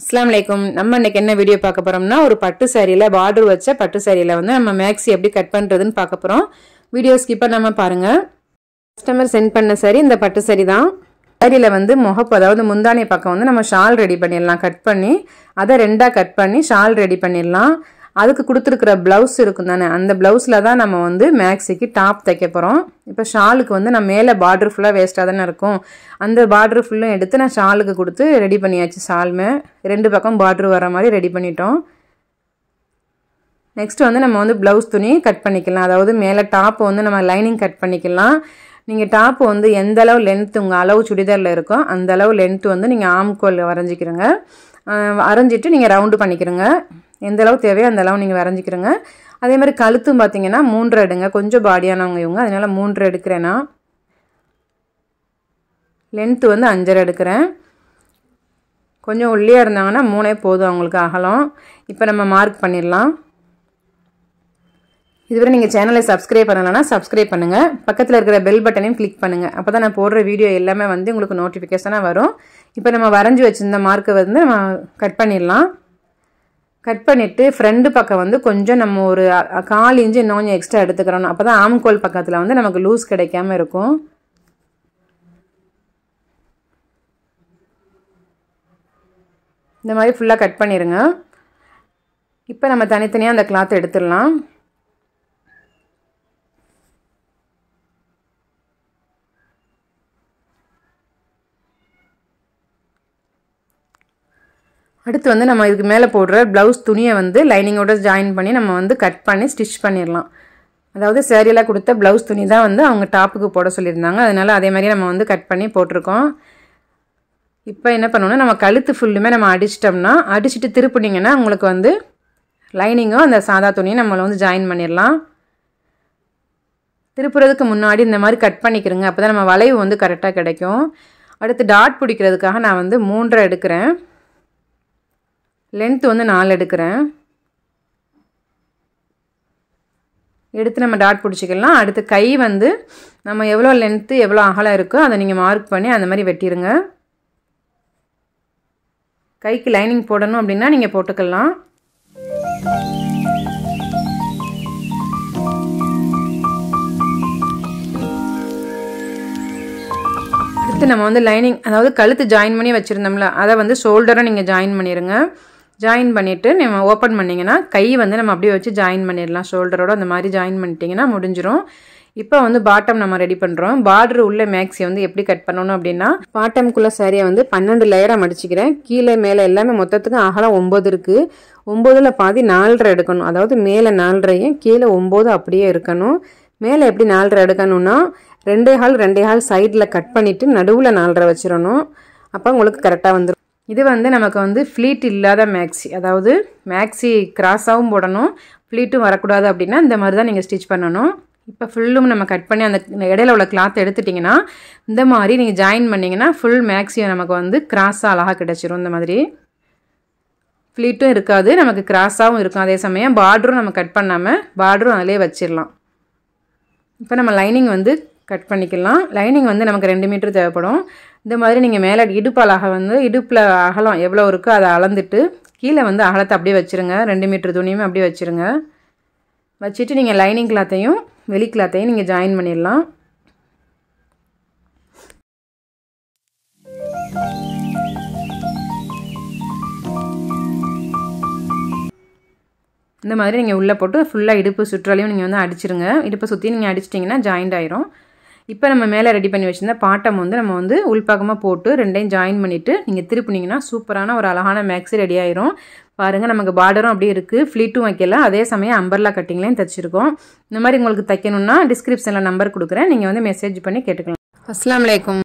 அஸ்லாம் வலைக்கும் நம்ம இன்னைக்கு என்ன வீடியோ பார்க்க போகிறோம்னா ஒரு பட்டு சாரியில் பார்டர் வச்ச பட்டு சேரீல வந்து நம்ம மேக்ஸி எப்படி கட் பண்ணுறதுன்னு பார்க்க போகிறோம் வீடியோ ஸ்கிப் நம்ம பாருங்க கஸ்டமர் சென்ட் பண்ண சாரி இந்த பட்டு சாரி தான் சாரியில வந்து முகப்பு அதாவது முந்தானை பக்கம் வந்து நம்ம ஷால் ரெடி பண்ணிடலாம் கட் பண்ணி அதை ரெண்டாக கட் பண்ணி ஷால் ரெடி பண்ணிடலாம் அதுக்கு கொடுத்துருக்குற ப்ளவுஸ் இருக்கும் தானே அந்த ப்ளவுஸில் தான் நம்ம வந்து மேக்ஸிக்கு டாப் தைக்க போகிறோம் இப்போ ஷாலுக்கு வந்து நான் மேலே பார்ட்ரு ஃபுல்லாக வேஸ்ட்டாக தானே இருக்கும் அந்த பார்ட்ரு ஃபுல்லும் எடுத்து நான் ஷாலுக்கு கொடுத்து ரெடி பண்ணியாச்சு ஷால்மே ரெண்டு பக்கம் பார்ட்ரு வர மாதிரி ரெடி பண்ணிட்டோம் நெக்ஸ்ட் வந்து நம்ம வந்து ப்ளவுஸ் துணி கட் பண்ணிக்கலாம் அதாவது மேலே டாப் வந்து நம்ம லைனிங் கட் பண்ணிக்கலாம் நீங்கள் டாப் வந்து எந்த அளவு லென்த் உங்கள் அளவு சுடிதாரில் இருக்கோ அந்த அளவு லென்த்து வந்து நீங்கள் ஆம்கோல் வரைஞ்சிக்கிறோங்க வரைஞ்சிட்டு நீங்கள் ரவுண்டு பண்ணிக்கிறோங்க எந்த அளவு தேவையோ அந்த அளவு நீங்கள் வரைஞ்சிக்கிறோங்க அதே மாதிரி கழுத்தும் பார்த்தீங்கன்னா மூன்று அடுங்க கொஞ்சம் பாடியானவங்க இவங்க அதனால் மூன்று எடுக்கிறேன்னா லென்த்து வந்து அஞ்சரை எடுக்கிறேன் கொஞ்சம் ஒல்லியாக இருந்தாங்கன்னா மூணே போதும் அவங்களுக்கு அகலம் இப்போ நம்ம மார்க் பண்ணிடலாம் இதுவரை நீங்கள் சேனலை சப்ஸ்கிரைப் பண்ணலைன்னா சப்ஸ்கிரைப் பண்ணுங்கள் பக்கத்தில் இருக்கிற பெல் பட்டனையும் கிளிக் பண்ணுங்கள் அப்போ தான் நான் போடுற வீடியோ எல்லாமே வந்து உங்களுக்கு நோட்டிஃபிகேஷனாக வரும் இப்போ நம்ம வரைஞ்சி வச்சுருந்த மார்க்கை வந்து நம்ம கட் பண்ணிடலாம் கட் பண்ணிவிட்டு ஃப்ரெண்டு பக்கம் வந்து கொஞ்சம் நம்ம ஒரு கால் இன்ச்சு இன்னும் கொஞ்சம் எக்ஸ்ட்ரா எடுத்துக்கிறோம் அப்போ தான் ஆம்கோல் பக்கத்தில் வந்து நமக்கு லூஸ் கிடைக்காம இருக்கும் இந்த மாதிரி ஃபுல்லாக கட் பண்ணிடுங்க இப்போ நம்ம தனித்தனியாக அந்த கிளாத் எடுத்துடலாம் அடுத்து வந்து நம்ம இதுக்கு மேலே போடுற ப்ளவுஸ் துணியை வந்து லைனிங்கோட ஜாயின் பண்ணி நம்ம வந்து கட் பண்ணி ஸ்டிச் பண்ணிடலாம் அதாவது சேரீலாம் கொடுத்த ப்ளவுஸ் துணி தான் வந்து அவங்க டாப்புக்கு போட சொல்லியிருந்தாங்க அதனால் அதே மாதிரி நம்ம வந்து கட் பண்ணி போட்டிருக்கோம் இப்போ என்ன பண்ணணும்னா நம்ம கழுத்து ஃபுல்லுமே நம்ம அடிச்சிட்டோம்னா அடிச்சுட்டு திருப்பினிங்கன்னா உங்களுக்கு வந்து லைனிங்கும் அந்த சாதா துணியும் நம்மளை வந்து ஜாயின் பண்ணிடலாம் திருப்புறதுக்கு முன்னாடி இந்த மாதிரி கட் பண்ணிக்கிறோங்க அப்போ தான் நம்ம வளைவு வந்து கரெக்டாக கிடைக்கும் அடுத்து டாட் பிடிக்கிறதுக்காக நான் வந்து மூன்றரை எடுக்கிறேன் லென்த் வந்து நாலு எடுக்கிறேன் எடுத்து நம்ம டாட் பிடிச்சிக்கலாம் அடுத்து கை வந்து நம்ம எவ்வளோ லென்த்து எவ்வளோ அகலம் இருக்கோ அதை நீங்கள் மார்க் பண்ணி அந்த மாதிரி வெட்டிடுங்க கைக்கு லைனிங் போடணும் அப்படின்னா நீங்கள் போட்டுக்கலாம் அடுத்து நம்ம வந்து லைனிங் அதாவது கழுத்து ஜாயின் பண்ணி வச்சுருந்தோம்ல அதை வந்து ஷோல்டரை நீங்கள் ஜாயின் பண்ணிடுங்க ஜாயின் பண்ணிவிட்டு நம்ம ஓப்பன் பண்ணிங்கன்னா கை வந்து நம்ம அப்படியே வச்சு ஜாயின் பண்ணிடலாம் ஷோல்டரோடு அந்த மாதிரி ஜாயின் பண்ணிட்டிங்கன்னா முடிஞ்சிடும் இப்போ வந்து பாட்டம் நம்ம ரெடி பண்ணுறோம் பார்டர் உள்ளே மேக்ஸி வந்து எப்படி கட் பண்ணணும் அப்படின்னா பாட்டம்குள்ளே சாரியை வந்து பன்னெண்டு லேயராக மடிச்சிக்கிறேன் கீழே மேலே எல்லாமே மொத்தத்துக்கும் அகலம் ஒம்பது இருக்குது ஒம்பதில் பாதி நாலரை எடுக்கணும் அதாவது மேலே நாலரையும் கீழே ஒம்பது அப்படியே இருக்கணும் மேலே எப்படி நாலரை எடுக்கணும்னா ரெண்டே ஹால் ரெண்டே ஹால் சைடில் கட் பண்ணிவிட்டு நடுவில் நாலரை வச்சிடணும் அப்போ உங்களுக்கு கரெக்டாக வந்துடும் இது வந்து நமக்கு வந்து ஃப்ளீட் இல்லாத மேக்ஸி அதாவது மேக்ஸி கிராஸாகவும் போடணும் ஃப்ளீட்டும் வரக்கூடாது அப்படின்னா இந்த மாதிரி தான் நீங்கள் ஸ்டிச் பண்ணணும் இப்போ ஃபுல்லும் நம்ம கட் பண்ணி அந்த இடையில உள்ள கிளாத் எடுத்துட்டிங்கன்னா இந்த மாதிரி நீங்கள் ஜாயின் பண்ணிங்கன்னா ஃபுல் மேக்ஸியை நமக்கு வந்து கிராஸாக அழகாக கிடச்சிரும் இந்த மாதிரி ஃப்ளீட்டும் இருக்காது நமக்கு கிராஸாகவும் இருக்கும் அதே சமயம் பார்டரும் நம்ம கட் பண்ணாமல் பார்டரும் அதிலே வச்சிடலாம் இப்போ நம்ம லைனிங் வந்து கட் பண்ணிக்கலாம் லைனிங் வந்து நமக்கு ரெண்டு மீட்ரு தேவைப்படும் இந்த மாதிரி நீங்கள் மேலே இடுப்பால் அக வந்து இடுப்பில் அகலம் எவ்வளோ இருக்கோ அதை அளந்துட்டு கீழே வந்து அகலத்தை அப்படியே வச்சுருங்க ரெண்டு மீட்ரு துணியுமே அப்படியே வச்சுருங்க வச்சுட்டு நீங்கள் லைனிங் கிளாத்தையும் வெளி கிளாத்தையும் நீங்கள் ஜாயின் பண்ணிடலாம் இந்த மாதிரி நீங்கள் உள்ளே போட்டு ஃபுல்லாக இடுப்பு சுற்றாலையும் நீங்கள் வந்து அடிச்சிருங்க இடுப்பை சுற்றி நீங்கள் அடிச்சிட்டிங்கன்னா ஜாயிண்ட் ஆயிரும் இப்போ நம்ம மேலே ரெடி பண்ணி வச்சுருந்த பாட்டம் வந்து நம்ம வந்து உள்பாகமாக போட்டு ரெண்டையும் ஜாயின் பண்ணிவிட்டு நீங்கள் திருப்பினீங்கன்னா சூப்பரான ஒரு அழகான மேக்ஸி ரெடி ஆயிரும் பாருங்கள் நமக்கு பார்டரும் அப்படியே இருக்குது ஃப்ளீட்டும் வைக்கலாம் அதே சமயம் அம்பர்லா கட்டிங்லையும் தைச்சிருக்கோம் இந்த மாதிரி உங்களுக்கு தைக்கணும்னா டிஸ்கிரிப்ஷனில் நம்பர் கொடுக்குறேன் நீங்கள் வந்து மெசேஜ் பண்ணி கேட்டுக்கலாம் அஸ்லாம் வலைக்கம்